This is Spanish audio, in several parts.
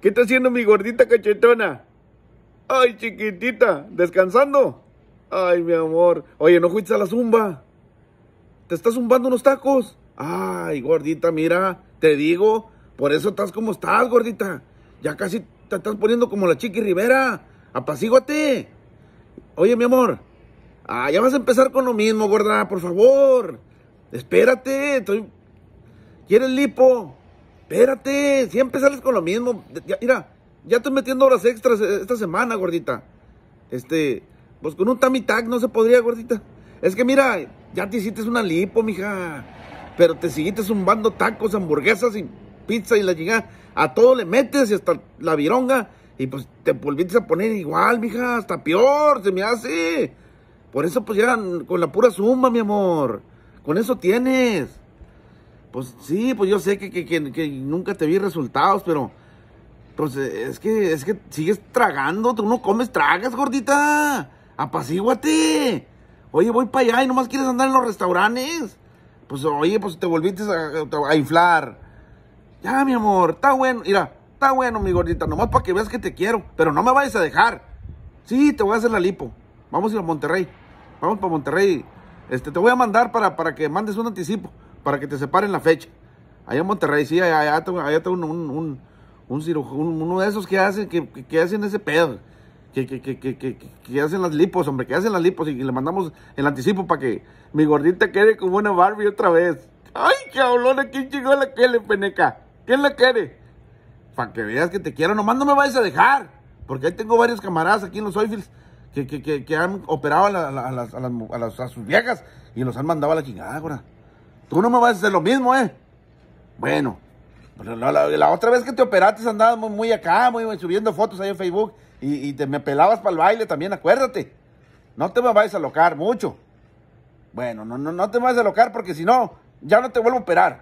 ¿Qué está haciendo mi gordita cachetona? Ay, chiquitita, ¿descansando? Ay, mi amor. Oye, ¿no fuiste a la zumba? ¿Te estás zumbando unos tacos? Ay, gordita, mira, te digo, por eso estás como estás, gordita. Ya casi te estás poniendo como la Chiqui Rivera. Apacíguate. Oye, mi amor. Ah, ya vas a empezar con lo mismo, gorda, por favor. Espérate, estoy... ¿Quieres lipo? Espérate, siempre sales con lo mismo. mira, ya estoy metiendo horas extras eh, esta semana, gordita. Este, pues con un tamitac no se podría, gordita. Es que mira, ya te hiciste una lipo, mija. Pero te seguiste zumbando tacos, hamburguesas y pizza y la llega A todo le metes y hasta la vironga. Y pues te volviste a poner igual, mija. Hasta peor, se me hace. Por eso pues ya con la pura suma, mi amor. Con eso tienes. Pues sí, pues yo sé que, que, que, nunca te vi resultados, pero. Pues es que, es que sigues tragando, tú no comes, tragas, gordita. Apacíguate. Oye, voy para allá y nomás quieres andar en los restaurantes. Pues oye, pues te volviste a, inflar. Ya, mi amor, está bueno. Mira, está bueno, mi gordita, nomás para que veas que te quiero. Pero no me vayas a dejar. Sí, te voy a hacer la lipo. Vamos a ir a Monterrey. Vamos para Monterrey. Este, te voy a mandar para, para que mandes un anticipo para que te separen la fecha. Allá en Monterrey, sí, allá, tengo un, cirujano, uno de esos que hacen, que, que, hacen ese pedo. Que, que, que, que, hacen las lipos, hombre, que hacen las lipos y le mandamos el anticipo para que mi gordita quede como una Barbie otra vez. ¡Ay, cabrón! ¿Quién llegó la que peneca? ¿Quién la quiere? Para que veas que te quiero, nomás no me vayas a dejar. Porque ahí tengo varios camaradas aquí en los Oilfields que, que, que, han operado a, las, a, las, a, sus viejas y los han mandado a la chingada, ahora. Tú no me vas a hacer lo mismo, ¿eh? Bueno, la, otra vez que te operaste andabas muy, acá, muy, subiendo fotos ahí en Facebook y, te, me pelabas para el baile también, acuérdate. No te me vayas a locar mucho. Bueno, no, no, no te me vayas a locar porque si no, ya no te vuelvo a operar.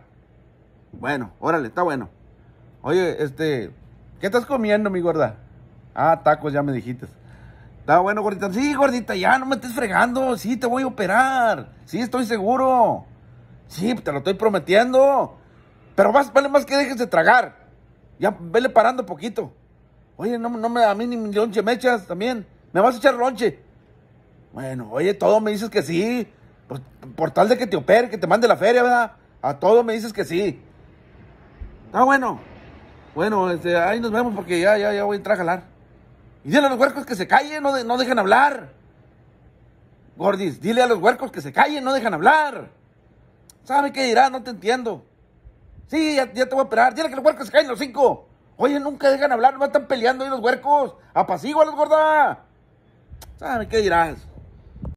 Bueno, órale, está bueno. Oye, este, ¿qué estás comiendo, mi gorda? Ah, tacos, ya me dijiste. Está bueno, gordita. Sí, gordita, ya no me estés fregando. Sí, te voy a operar. Sí, estoy seguro. Sí, te lo estoy prometiendo. Pero más, vale más que dejes de tragar. Ya vele parando poquito. Oye, no, me a mí ni lonche me echas también. Me vas a echar lonche. Bueno, oye, todo me dices que sí. Pues, por tal de que te opere, que te mande la feria, ¿verdad? A todo me dices que sí. Ah, bueno. Bueno, este, ahí nos vemos porque ya, ya, ya voy a entrar a jalar. Y dile a los huercos que se callen, no, dejen hablar. Gordis, dile a los huercos que se callen, no dejan hablar. ¿Sabe qué dirá? No te entiendo. Sí, ya, te voy a esperar. Dile que los huercos se caen los cinco. Oye, nunca dejan hablar, no están peleando ahí los huercos. los gorda. ¿Sabe qué dirás?